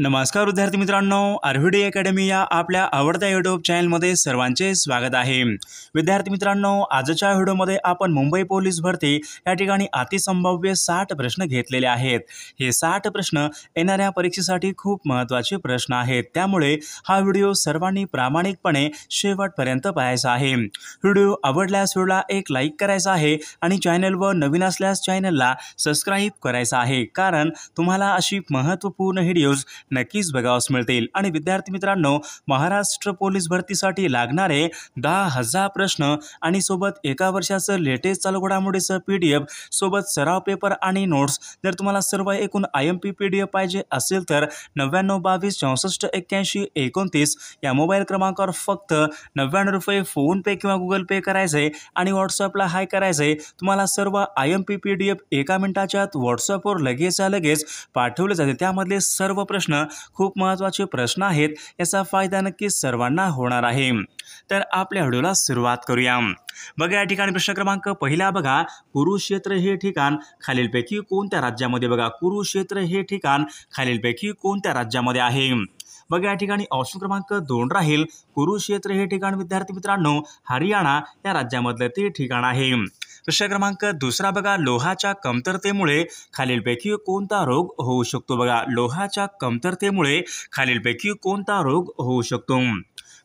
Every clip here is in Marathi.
नमस्कार विद्यार्थी मित्रांनो आरव्हीडी अकॅडमी या आपल्या आवडत्या युट्यूब चॅनलमध्ये सर्वांचे स्वागत आहे विद्यार्थी मित्रांनो आजच्या व्हिडिओमध्ये आपण मुंबई पोलीस भरती या ठिकाणी अतिसंभाव्य साठ प्रश्न घेतलेले आहेत हे साठ प्रश्न येणाऱ्या परीक्षेसाठी खूप महत्त्वाचे प्रश्न आहेत त्यामुळे हा व्हिडिओ सर्वांनी प्रामाणिकपणे शेवटपर्यंत पाहायचा आहे व्हिडिओ आवडल्यास व्हिडिओला एक लाईक करायचा आहे आणि चॅनलवर नवीन असल्यास चॅनलला सबस्क्राईब करायचा आहे कारण तुम्हाला अशी महत्त्वपूर्ण व्हिडिओज नक्कीच बघावस मिळतील आणि विद्यार्थी मित्रांनो महाराष्ट्र पोलीस भरतीसाठी लागणारे दहा हजार प्रश्न आणि सोबत एका वर्षाचं लेटेस्ट चालू घडामोडीचं पी डी एफ सोबत सराव पेपर आणि नोट्स जर तुम्हाला सर्व एकूण I M P P D F पाहिजे असेल तर नव्याण्णव बावीस चौसष्ट एक्क्याऐंशी एकोणतीस या मोबाईल क्रमांकावर फक्त नव्याण्णव रुपये फोनपे किंवा गुगल पे करायचे आणि व्हॉट्सअपला हाय करायचे तुम्हाला सर्व I M P P D F एका मिनिटाच्या आत व्हॉट्सअपवर लगेचच्या लगेच पाठवले जाते त्यामधले सर्व प्रश्न खूप महत्त्वाचे प्रश्न आहेत याचा फायदा नक्कीच सर्वांना होणार आहे तर आपल्या व्हिडिओला सुरुवात करूया बघा या ठिकाणी प्रश्न क्रमांक पहिला बघा कुरुक्षेत्र हे ठिकाण खालीलपैकी कोणत्या राज्यामध्ये बघा कुरुक्षेत्र हे ठिकाण खालीलपैकी कोणत्या राज्यामध्ये आहे बघा या ठिकाणी ऑप्शन क्रमांक दोन राहील कुरुक्षेत्र हे ठिकाण विद्यार्थी मित्रांनो हरियाणा या राज्यामधलं ते ठिकाण आहे प्रश्न क्रमांक दुसरा बघा लोहाच्या कमतरतेमुळे खालीलपैकी कोणता रोग होऊ शकतो बघा लोहाच्या कमतरतेमुळे खालीलपैकी कोणता रोग होऊ शकतो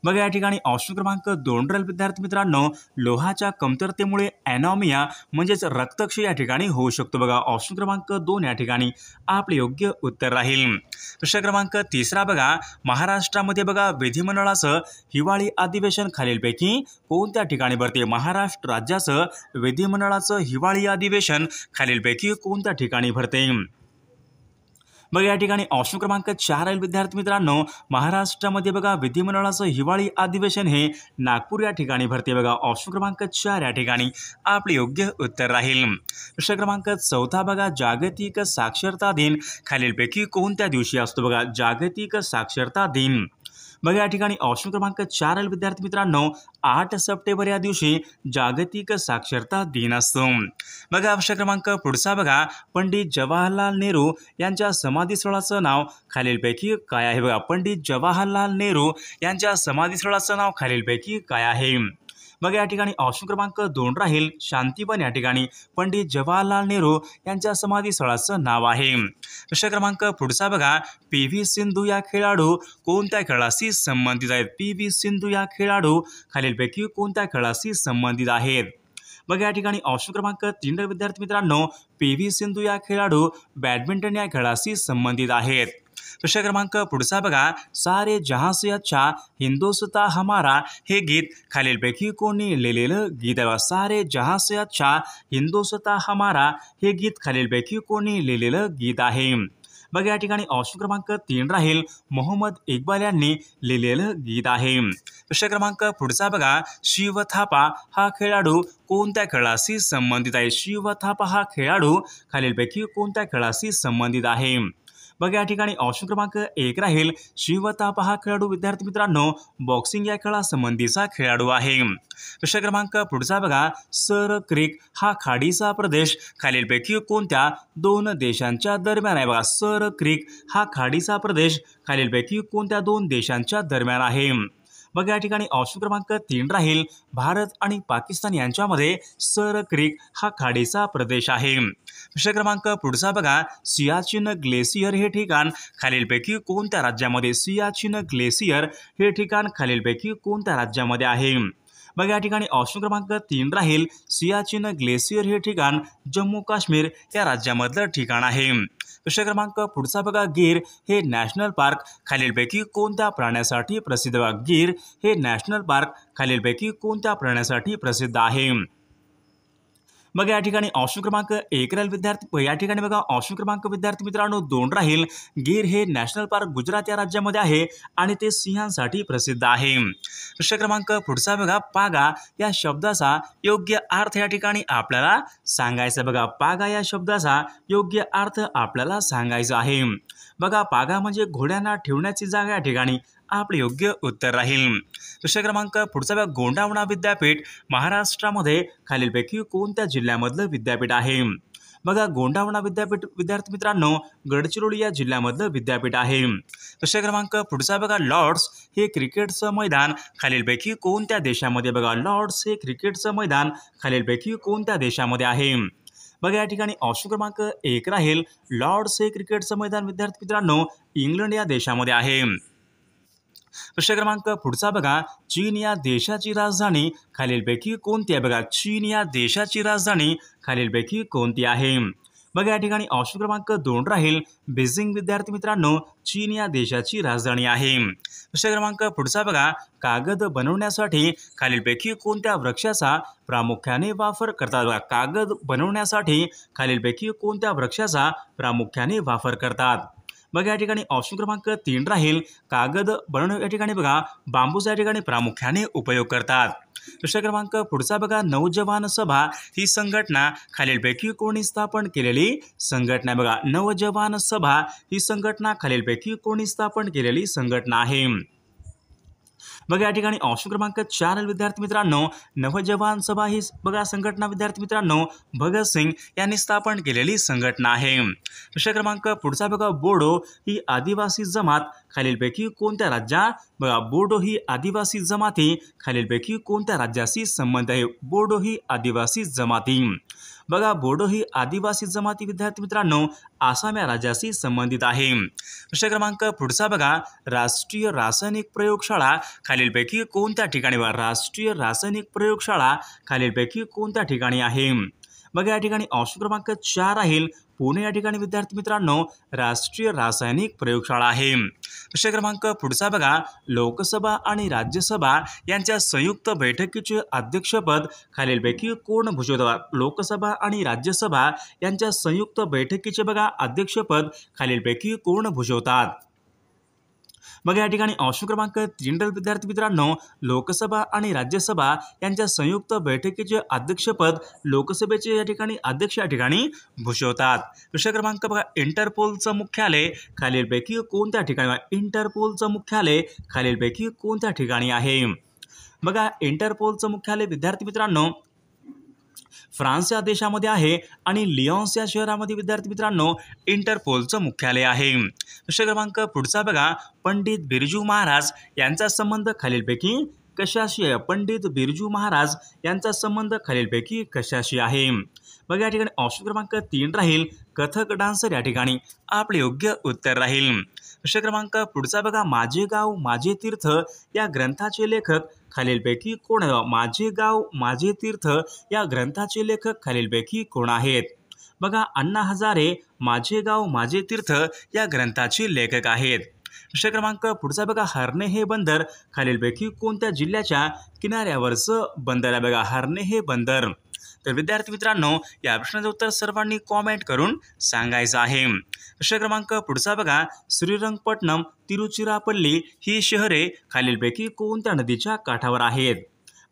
मग या ठिकाणी ऑप्शन क्रमांक दोन राहील विद्यार्थी मित्रांनो लोहाच्या कमतरतेमुळे अॅनॉमिया म्हणजेच रक्तक्षय या ठिकाणी होऊ शकतो बघा ऑप्शन क्रमांक दोन या ठिकाणी आपले योग्य उत्तर राहील प्रश्न क्रमांक तिसरा बघा महाराष्ट्रामध्ये बघा विधिमंडळाचं हिवाळी अधिवेशन खालीलपैकी कोणत्या ठिकाणी भरते महाराष्ट्र राज्याचं विधिमंडळाचं हिवाळी अधिवेशन खालीलपैकी कोणत्या ठिकाणी भरते मग या ठिकाणी ऑप्शन क्रमांक चार आहे विद्यार्थी मित्रांनो महाराष्ट्रामध्ये बघा विधिमंडळाचं हिवाळी अधिवेशन हे नागपूर या ठिकाणी भरते बघा ऑप्शन क्रमांक चार या ठिकाणी आपले योग्य उत्तर राहील प्रश्न क्रमांक चौथा बघा जागतिक साक्षरता दिन खालीलपैकी कोणत्या दिवशी असतो बघा जागतिक साक्षरता दिन मग या ठिकाणी ऑप्शन क्रमांक चार विद्यार्थी मित्रांनो आठ सप्टेंबर या दिवशी जागतिक साक्षरता दिन असतो मग ऑप्शन क्रमांक पुढचा बघा पंडित जवाहरलाल नेहरू यांच्या समाधी स्थळाचं नाव खालीलपैकी काय आहे बघा पंडित जवाहरलाल नेहरू यांच्या समाधी स्थळाचं नाव खालीलपैकी काय आहे मग या ठिकाणी ऑप्शन क्रमांक दोन राहील शांतीवन या ठिकाणी पंडित जवाहरलाल नेहरू यांच्या समाधी स्थळाचं नाव आहे प्रश्न क्रमांक पुढचा बघा पी व्ही सिंधू या खेळाडू कोणत्या खेळाशी संबंधित आहेत पी व्ही सिंधू या खेळाडू खालीलपैकी कोणत्या खेळाशी संबंधित आहेत मग या ठिकाणी ऑप्शन क्रमांक तीन विद्यार्थी मित्रांनो पी व्ही सिंधू या खेळाडू बॅडमिंटन या खेळाशी संबंधित आहेत प्रश्न क्रमांक पुढचा बघा सारे से अच्छा हिंदोस्ता हमारा हे गीत खालीलपैकी कोणी लिहिलेलं गीत आहे सारे से अच्छा हिंदोस्ता हमारा हे गीत खालीलपैकी कोणी लिहिलेलं गीत आहे बघा या ठिकाणी ऑप्शन क्रमांक तीन राहील मोहम्मद इकबाल यांनी लिहिलेलं गीत आहे प्रश्न क्रमांक पुढचा बघा शिव थापा हा खेळाडू कोणत्या खेळाशी संबंधित आहे शिव थापा हा खेळाडू खालीलपैकी कोणत्या खेळाशी संबंधित आहे बघा या ठिकाणी ऑप्शन क्रमांक एक राहील शिवताप हा खेळाडू विद्यार्थी मित्रांनो बॉक्सिंग या खेळासंबंधीचा खेळाडू आहे प्रश्न क्रमांक पुढचा बघा सर क्रिक हा खाडीचा प्रदेश खालीलपैकी कोणत्या दोन देशांच्या दरम्यान आहे बघा सर क्रिक हा खाडीचा प्रदेश खालीलपैकी कोणत्या दोन देशांच्या दरम्यान आहे मग या ठिकाणी ऑप्शन क्रमांक तीन राहील भारत आणि पाकिस्तान यांच्यामध्ये सर क्रिक हा खाडीचा प्रदेश आहे प्रश्न क्रमांक पुढचा बघा सियाचिन ग्लेसियर हे ठिकाण खालीलपैकी कोणत्या राज्यामध्ये सियाचिन ग्लेसियर हे ठिकाण खालीलपैकी कोणत्या राज्यामध्ये आहे मग या ठिकाणी ऑप्शन क्रमांक तीन राहील सियाचिन ग्लेसियर हे ठिकाण जम्मू काश्मीर या राज्यामधलं ठिकाण आहे प्रश्न क्रमांक पुढचा बघा गीर हे नॅशनल पार्क खालीलपैकी कोणत्या प्राण्यासाठी प्रसिद्ध गीर हे नॅशनल पार्क खालीलपैकी कोणत्या प्राण्यासाठी प्रसिद्ध आहे मग या ठिकाणी ऑप्शन क्रमांक एक राहील विद्यार्थी या ठिकाणी बघा ऑप्शन क्रमांक विद्यार्थी मित्रांनो दोन राहील गीर हे नॅशनल पार्क गुजरात या राज्यामध्ये आहे आणि ते सिंहांसाठी प्रसिद्ध आहे प्रश्न क्रमांक पुढचा बघा पागा या शब्दाचा योग्य अर्थ या ठिकाणी आपल्याला सांगायचा बघा पागा या शब्दाचा योग्य अर्थ आपल्याला सांगायचा आहे बघा पागा म्हणजे घोड्यांना ठेवण्याची जागा या ठिकाणी आपले योग्य उत्तर राहील प्रश्न क्रमांक पुढचा बघा गोंडावणा विद्यापीठ महाराष्ट्रामध्ये खालीलपैकी कोणत्या जिल्ह्यामधलं विद्यापीठ आहे बघा गोंडावणा विद्यापीठ विद्यार्थी मित्रांनो गडचिरोली या जिल्ह्यामधलं विद्यापीठ आहे प्रश्न क्रमांक पुढचा बघा लॉर्ड्स हे क्रिकेटचं मैदान खालीलपैकी कोणत्या देशामध्ये बघा लॉर्ड्स हे क्रिकेटचं मैदान खालीलपैकी कोणत्या देशामध्ये आहे बघा या ठिकाणी ऑप्शन क्रमांक एक राहील लॉर्ड्स हे क्रिकेटचं मैदान विद्यार्थी मित्रांनो इंग्लंड या देशामध्ये आहे प्रश्न क्रमांक पुढचा बघा चीन या देशाची राजधानी खालीलपैकी कोणती आहे बघा चीन या देशाची राजधानी खालीलपैकी कोणती आहे बघा या ठिकाणी ऑप्शन क्रमांक दोन राहील बेजिंग विद्यार्थी मित्रांनो चीन या देशाची राजधानी आहे प्रश्न क्रमांक पुढचा बघा कागद बनवण्यासाठी खालीलपैकी कोणत्या वृक्षाचा प्रामुख्याने वापर करतात बघा कागद बनवण्यासाठी खालीलपैकी कोणत्या वृक्षाचा प्रामुख्याने वापर करतात बघा या ठिकाणी ऑप्शन क्रमांक तीन राहील कागद बनवणं या ठिकाणी बघा बांबूचा या ठिकाणी प्रामुख्याने उपयोग करतात प्रश्न क्रमांक पुढचा बघा नवजवान सभा ही संघटना खालीलपैकी कोणी स्थापन केलेली संघटना बघा नवजवान सभा ही संघटना खालीलपैकी कोणी स्थापन केलेली संघटना आहे बघा या ठिकाणी ऑप्शन क्रमांक चार विद्यार्थी मित्रांनो नवजवान सभा ही बघा संघटना विद्यार्थी मित्रांनो भगतसिंग यांनी स्थापन केलेली संघटना आहे प्रश्न क्रमांक पुढचा बघा बोडो ही आदिवासी जमात खालीलपैकी कोणत्या राज्यात बघा बोडो ही आदिवासी जमाती खालीलपैकी कोणत्या राज्याशी संबंध आहे बोडो ही आदिवासी जमाती बघा बोडो ही आदिवासी जमाती विद्यार्थी मित्रांनो आसाम या राज्याशी संबंधित आहे प्रश्न क्रमांक पुढचा बघा राष्ट्रीय रासायनिक प्रयोगशाळा खालीलपैकी कोणत्या ठिकाणी राष्ट्रीय रासायनिक प्रयोगशाळा खालीलपैकी कोणत्या ठिकाणी आहे बघा या ठिकाणी ऑप्शन क्रमांक चार राहील पुणे या ठिकाणी विद्यार्थी मित्रांनो राष्ट्रीय रासायनिक प्रयोगशाळा आहे प्रश्न क्रमांक पुढचा बघा लोकसभा आणि राज्यसभा यांच्या संयुक्त बैठकीचे अध्यक्षपद खालीलपैकी कोण भूषवतात लोकसभा आणि राज्यसभा यांच्या संयुक्त बैठकीचे बघा अध्यक्षपद खालीलपैकी कोण भूषवतात मग या ठिकाणी अंश क्रमांक जनरल विद्यार्थी मित्रांनो लोकसभा आणि राज्यसभा यांच्या संयुक्त बैठकीचे अध्यक्षपद लोकसभेचे या ठिकाणी अध्यक्ष या ठिकाणी भूषवतात प्रश्न क्रमांक बघा इंटरपोलचं मुख्यालय खालीलपैकी कोणत्या ठिकाणी इंटरपोलचं मुख्यालय खालीलपैकी कोणत्या ठिकाणी आहे बघा इंटरपोलचं मुख्यालय विद्यार्थी मित्रांनो फ्रान्स या देशामध्ये आहे आणि लिओन्स या शहरामध्ये विद्यार्थी मित्रांनो इंटरपोलचं मुख्यालय आहे प्रश्न क्रमांक पुढचा बघा पंडित बिरजू महाराज यांचा संबंध खालीलपैकी कशाशी आहे पंडित बिरजू महाराज यांचा संबंध खालीलपैकी कशाशी आहे बघा या ठिकाणी ऑप्शन क्रमांक तीन राहील कथक डान्सर या ठिकाणी आपले योग्य उत्तर राहील प्रश्न क्रमांक पुढचा बघा माझे गाव माझे तीर्थ या ग्रंथाचे लेखक खालीलपैकी कोण माझे गाव माझे तीर्थ या ग्रंथाचे लेखक खालीलपैकी कोण आहेत बघा अण्णा हजारे माझे गाव माझे तीर्थ या ग्रंथाचे लेखक आहेत विषय क्रमांक पुढचा बघा हरणे हे बंदर खालीलपैकी कोणत्या जिल्ह्याच्या किनाऱ्यावरचं बंदर आहे बघा हरणे हे बंदर तर विद्यार्थी मित्रांनो या प्रश्नाचं उत्तर सर्वांनी कॉमेंट करून सांगायचं आहे प्रश्न क्रमांक पुढचा बघा श्रीरंगपट्टणम तिरुचिरापल्ली ही शहरे खालीलपैकी कोणत्या नदीच्या काठावर आहेत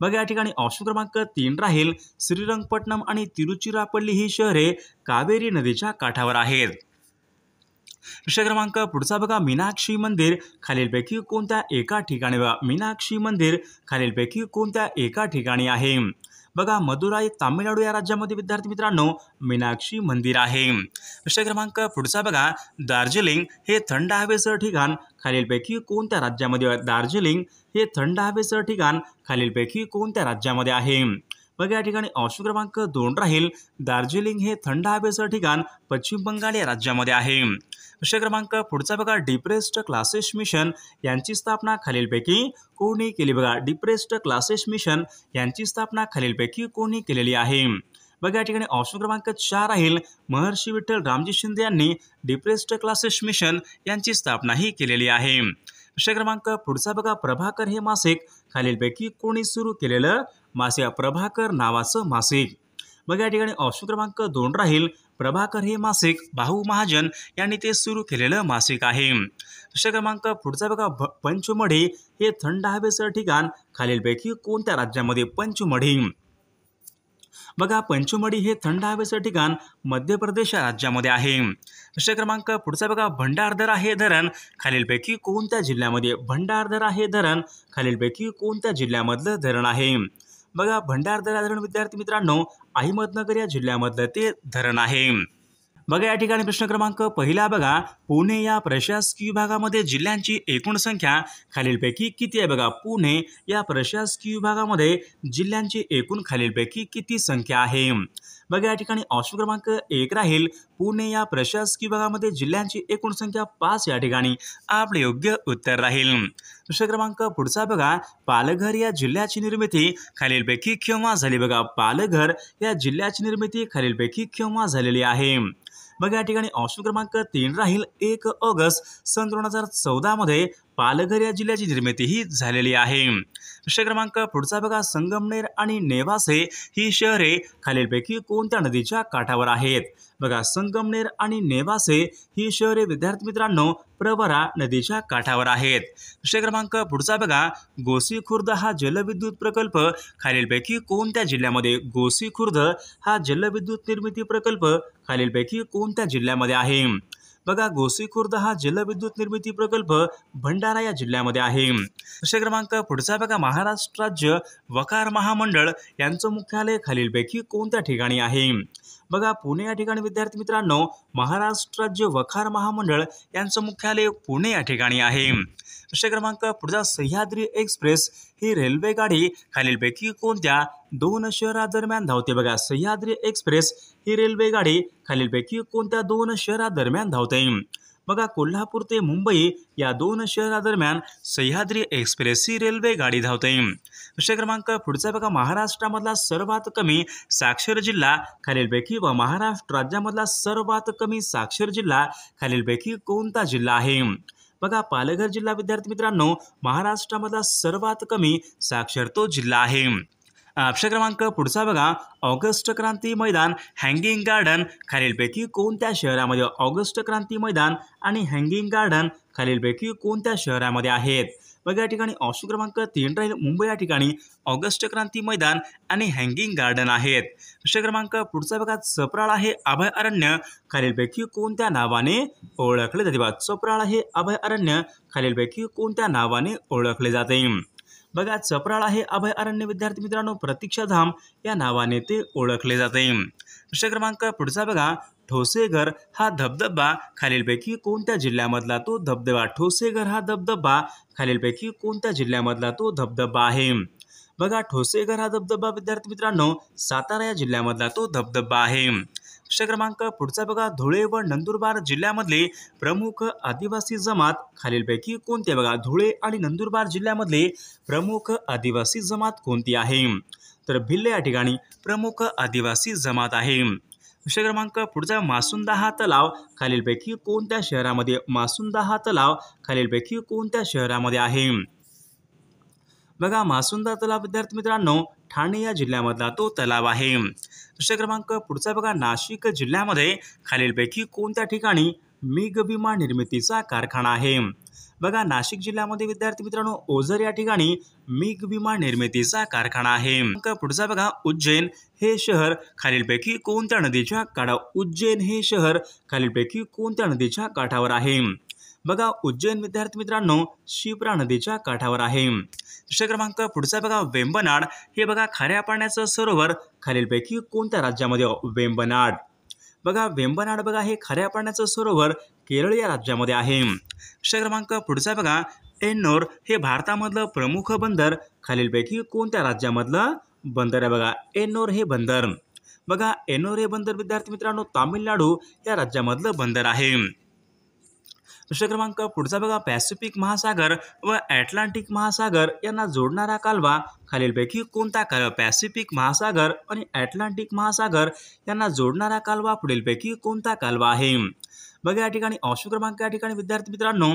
बघा या ठिकाणी ऑप्शन क्रमांक तीन राहील श्रीरंगपट्टणम आणि तिरुचिरापल्ली ही शहरे कावेरी नदीच्या काठावर आहेत प्रश्न क्रमांक पुढचा बघा मीनाक्षी मंदिर खालीलपैकी कोणत्या एका ठिकाणी मीनाक्षी मंदिर खालीलपैकी कोणत्या एका ठिकाणी आहे बघा मदुराई तामिळनाडू या राज्यामध्ये विद्यार्थी मित्रांनो मीनाक्षी मंदिर आहे प्रश्न क्रमांक पुढचा बघा दार्जिलिंग हे थंड हवेचं ठिकाण खालीलपैकी कोणत्या राज्यामध्ये दार्जिलिंग हे थंड हवेचं ठिकाण खालीलपैकी कोणत्या राज्यामध्ये आहे मग या ठिकाणी ऑप्शन क्रमांक दोन राहील दार्जिलिंग हे थंड हवेचं ठिकाण पश्चिम बंगाल या राज्यामध्ये आहे प्रश्न क्रमांक पुढचा बघा डिप्रेस्ड क्लासेस मिशन यांची स्थापना खालीलपैकी कोणी केली बघा डिप्रेस्ड क्लासेस मिशन यांची स्थापना खालीलपैकी कोणी केलेली आहे बघा या ठिकाणी ऑप्शन क्रमांक चार राहील महर्षी विठ्ठल रामजी शिंदे यांनी डिप्रेस्ड क्लासेस मिशन यांची स्थापनाही केलेली आहे प्रश्न क्रमांक पुढचा बघा प्रभाकर हे मासिक खालीलपैकी कोणी सुरू केलेलं मासिक प्रभाकर नावाचं मासिक मग या ठिकाणी ऑप्शन क्रमांक दोन राहील प्रभाकर हे मासिक भाऊ महाजन यांनी ते सुरू केलेलं मासिक आहे प्रश्न क्रमांक पुढचा बघा पंचमढी हे थंड हवेचं ठिकाण खालीलपैकी कोणत्या राज्यामध्ये पंचमढी बघा पंचमढी हे थंड हवेचं ठिकाण मध्य प्रदेश राज्यामध्ये आहे प्रश्न क्रमांक पुढचा बघा भंडारदर आहे धरण खालीलपैकी कोणत्या जिल्ह्यामध्ये भंडारदर आहे धरण खालीलपैकी कोणत्या जिल्ह्यामधलं धरण आहे बघा भंडारदरा धरण विद्यार्थी मित्रांनो अहिमदनगर या जिल्ह्यामधलं ते धरण आहे बघा या ठिकाणी प्रश्न क्रमांक पहिला बघा पुणे या प्रशासकीय विभागामध्ये जिल्ह्यांची एकूण संख्या खालीलपैकी किती आहे बघा पुणे या प्रशासकीय विभागामध्ये जिल्ह्यांची एकूण खालीलपैकी किती संख्या आहे बघा या ठिकाणी ऑप्शन क्रमांक एक राहील पुणे या प्रशासकीय विभागामध्ये जिल्ह्यांची एकूण संख्या पाच या ठिकाणी आपले योग्य उत्तर राहील प्रश्न क्रमांक पुढचा बघा पालघर या जिल्ह्याची निर्मिती खालीलपैकी केव्हा झाली बघा पालघर या जिल्ह्याची निर्मिती खालीलपैकी केव्हा झालेली आहे मग या ठिकाणी ऑप्शन क्रमांक तीन राहील एक ऑगस्ट सन दोन हजार मध्ये पालघर या जिल्ह्याची निर्मितीही झालेली आहे प्रश्न क्रमांक पुढचा बघा संगमनेर आणि नेवासे ही शहरे खालीलपैकी कोणत्या नदीच्या काठावर आहेत बघा संगमनेर आणि नेवासे ही शहरे विद्यार्थी मित्रांनो प्रवरा नदीच्या काठावर आहेत प्रश्न क्रमांक पुढचा बघा गोसी खुर्द हा जलविद्युत प्रकल्प खालीलपैकी कोणत्या जिल्ह्यामध्ये गोसी खुर्द हा जलविद्युत निर्मिती प्रकल्प खालीलपैकी कोणत्या जिल्ह्यामध्ये आहे बघा खुर्द हा जलविद्युत निर्मिती प्रकल्प भंडारा या जिल्ह्यामध्ये आहे प्रश्न क्रमांक पुढचा बघा महाराष्ट्र राज्य वकार महामंडळ यांचं मुख्यालय खालीलपैकी कोणत्या ठिकाणी आहे बघा पुणे या ठिकाणी विद्यार्थी मित्रांनो महाराष्ट्र राज्य वखार महामंडळ यांचं मुख्यालय पुणे या ठिकाणी आहे प्रश्न क्रमांक पुढचा सह्याद्री एक्सप्रेस ही रेल्वे गाडी खालीलपैकी कोणत्या दोन शहरादरम्यान धावते बघा सह्याद्री एक्सप्रेस ही रेल्वे गाडी खालीलपैकी कोणत्या दोन शहरादरम्यान धावते बघा कोल्हापूर ते मुंबई या दोन शहरादरम्यान सह्याद्री एक्सप्रेस ही रेल्वे गाडी धावते विषय क्रमांक पुढचा बघा महाराष्ट्रामधला सर्वात कमी साक्षर जिल्हा खालीलपैकी व महाराष्ट्र राज्यामधला सर्वात कमी साक्षर जिल्हा खालीलपैकी कोणता जिल्हा आहे बघा पालघर जिल्हा विद्यार्थी मित्रांनो महाराष्ट्रामधला सर्वात कमी साक्षर तो जिल्हा आहे अक्षर क्रमांक पुढचा बघा ऑगस्ट क्रांती मैदान हँगिंग गार्डन खालीलपैकी कोणत्या शहरामध्ये ऑगस्ट क्रांती मैदान आणि हँगिंग गार्डन खालीलपैकी कोणत्या शहरामध्ये आहेत मग या ठिकाणी ऑप्शन क्रमांक तीन राहील मुंबई या ठिकाणी ऑगस्ट क्रांती मैदान आणि हँगिंग गार्डन आहेत प्रश्न क्रमांक पुढचा भागात सपराळ आहे अभय अरण्य खालीलपैकी कोणत्या नावाने ओळखले जाते बा सपराळ हे अभय अरण्य खालीलपैकी कोणत्या नावाने ओळखले जाते बघा चपराळ आहे अभय अरण्य विद्यार्थी मित्रांनो प्रतीक्षाधाम या नावाने ते ओळखले जाते प्रश्न क्रमांक पुढचा बघा ठोसेघर हा धबधबा खालीलपैकी कोणत्या जिल्ह्यामधला तो धबधबा ठोसेघर हा धबधबा खालीलपैकी कोणत्या जिल्ह्यामधला तो धबधबा आहे बघा ठोसेघर हा धबधबा विद्यार्थी मित्रांनो सातारा या जिल्ह्यामधला तो धबधबा आहे प्रश्न क्रमांक पुढचा बघा धुळे व नंदुरबार जिल्ह्यामधले प्रमुख आदिवासी जमात खालीलपैकी कोणते बघा धुळे आणि नंदुरबार जिल्ह्यामधले प्रमुख आदिवासी जमात कोणती आहे तर भिल्ल या ठिकाणी प्रमुख आदिवासी जमात आहे विषय क्रमांक पुढचा मासुंदा हा तलाव खालीलपैकी कोणत्या शहरामध्ये मासुंदा हा तलाव खालीलपैकी कोणत्या शहरामध्ये आहे बघा मासुंदा तलाव विद्यार्थी मित्रांनो ठाणे या जिल्ह्यामधला तो तलाव आहे प्रश्न क्रमांक पुढचा बघा नाशिक जिल्ह्यामध्ये खालीलपैकी कोणत्या ठिकाणी मेघ विमा निर्मितीचा कारखाना आहे बघा नाशिक जिल्ह्यामध्ये विद्यार्थी मित्रांनो ओझर या ठिकाणी मिग विमान निर्मितीचा कारखाना आहे पुढचा बघा उज्जैन हे शहर खालीलपैकी कोणत्या नदीच्या काढा उज्जैन हे शहर खालीलपैकी कोणत्या नदीच्या काठावर आहे बघा उज्जैन विद्यार्थी मित्रांनो शिप्रा नदीच्या काठावर आहे दुसरा क्रमांक पुढचा बघा वेंबनाड हे बघा खाऱ्या पाण्याचं सरोवर खालीलपैकी कोणत्या राज्यामध्ये वेंबनाड बघा वेंबनाड बघा हे खऱ्या पाण्याचं सरोवर केरळ या राज्यामध्ये आहे प्रश्न क्रमांक पुढचा बघा एन्नोर हे भारतामधलं प्रमुख बंदर खालीलपैकी कोणत्या राज्यामधलं बंदर आहे बघा एन्नोर हे बंदर बघा एन्नोर हे बंदर विद्यार्थी मित्रांनो तामिळनाडू या राज्यामधलं बंदर आहे दुसरा क्रमांक पुढचा बघा पॅसिफिक महासागर व अटलांटिक महासागर यांना जोडणारा कालवा खालीलपैकी कोणता कालवा पॅसिफिक महासागर आणि अटलांटिक महासागर यांना जोडणारा कालवा पुढीलपैकी कोणता कालवा आहे बघा या ठिकाणी ऑप्शन क्रमांक या ठिकाणी विद्यार्थी मित्रांनो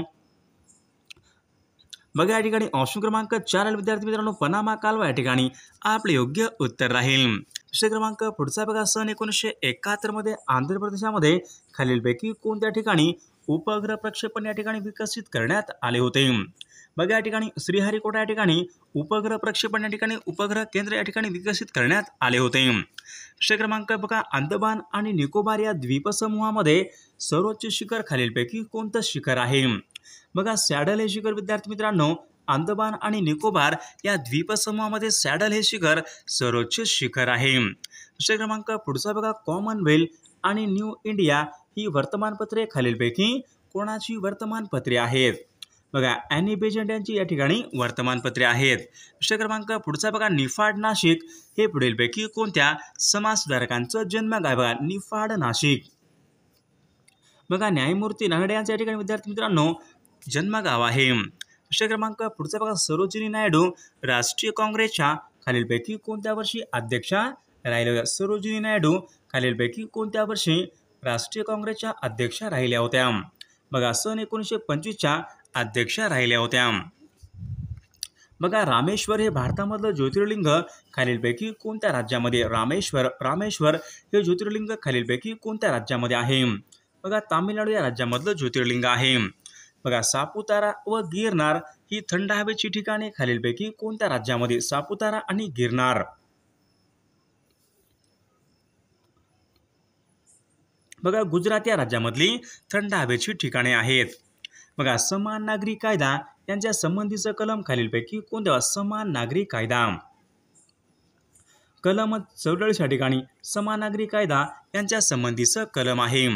बघा या ठिकाणी ऑप्शन क्रमांक चार विद्यार्थी मित्रांनो पनामा कालवा या ठिकाणी आपले योग्य उत्तर राहील दुसरे क्रमांक पुढचा बघा सन एकोणीसशे एकाहत्तरमध्ये आंध्र प्रदेशामध्ये खालीलपैकी कोणत्या ठिकाणी उपग्रह प्रक्षेपण या ठिकाणी विकसित करण्यात आले होते बघा या ठिकाणी श्रीहरिकोटा या ठिकाणी उपग्रह प्रक्षेपण या ठिकाणी उपग्रह केंद्र या ठिकाणी विकसित करण्यात आले होते विषय क्रमांक बघा अंदमान आणि निकोबार या द्वीपसमूहामध्ये सर्वोच्च शिखर खालीलपैकी कोणतं शिखर आहे बघा सॅडल हे शिखर विद्यार्थी मित्रांनो अंदमान आणि निकोबार या द्वीपसमूहामध्ये सॅडल हे शिखर सर्वोच्च शिखर आहे विषय क्रमांक पुढचा बघा कॉमनवेल्थ आणि न्यू इंडिया ही वर्तमानपत्रे खालीलपैकी कोणाची वर्तमानपत्रे आहेत बघा अॅनी बेजंट यांची या ठिकाणी वर्तमानपत्रे आहेत प्रश्न क्रमांक पुढचा बघा निफाड नाशिक हे पुढीलपैकी कोणत्या समाजसुधारकांचं जन्मगाय बघा निफाड नाशिक बघा न्यायमूर्ती नागडे यांच्या या ठिकाणी विद्यार्थी मित्रांनो जन्मगाव आहे प्रश्न क्रमांक पुढचा बघा सरोजिनी नायडू राष्ट्रीय काँग्रेसच्या खालीलपैकी कोणत्या वर्षी अध्यक्षा राहिले सरोजिनी नायडू खालीलपैकी कोणत्या वर्षी राष्ट्रीय काँग्रेसच्या अध्यक्षा राहिल्या होत्या बघा सन एकोणीसशे पंचवीसच्या अध्यक्षा राहिल्या होत्या बघा रामेश्वर हे भारतामधलं ज्योतिर्लिंग खालीलपैकी कोणत्या राज्यामध्ये रामेश्वर रामेश्वर हे ज्योतिर्लिंग खालीलपैकी कोणत्या राज्यामध्ये आहे बघा तामिळनाडू या राज्यामधलं ज्योतिर्लिंग आहे बघा सापुतारा व गिरनार ही थंड हवेची ठिकाणे खालीलपैकी कोणत्या राज्यामध्ये सापुतारा आणि गिरनार बघा गुजरात या राज्यामधली थंड हवेची ठिकाणे आहेत बघा समान नागरी कायदा यांच्या संबंधीचं कलम खालीलपैकी कोणत्या समान नागरी कायदा कलम चौदळीस या ठिकाणी समान नागरी कायदा यांच्या संबंधीचं कलम आहे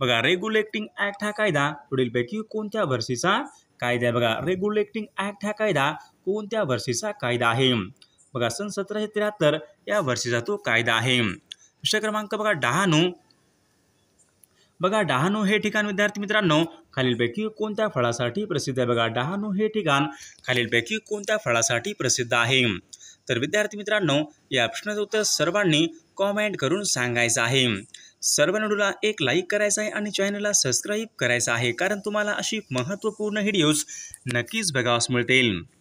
बघा रेग्युलेटिंग ऍक्ट हा कायदा पुढीलपैकी कोणत्या वर्षीचा कायदा आहे बघा रेग्युलेटिंग ऍक्ट हा कायदा कोणत्या वर्षीचा कायदा आहे बघा सन सतराशे त्र्याहत्तर या वर्षीचा तो कायदा आहे प्रश्न क्रमांक बघा डहाणू बघा डहाणू हे ठिकाण विद्यार्थी मित्रांनो खालीलपैकी कोणत्या फळासाठी प्रसिद्ध आहे बघा डहाणू हे ठिकाण खालीलपैकी कोणत्या फळासाठी प्रसिद्ध आहे तर विद्यार्थी मित्रांनो या प्रश्नाचं उत्तर सर्वांनी कॉमेंट करून सांगायचं आहे सर्व नडूला एक लाईक करायचं आहे आणि चॅनलला सबस्क्राईब करायचं आहे कारण तुम्हाला अशी महत्त्वपूर्ण व्हिडिओज नक्कीच बघावास मिळतील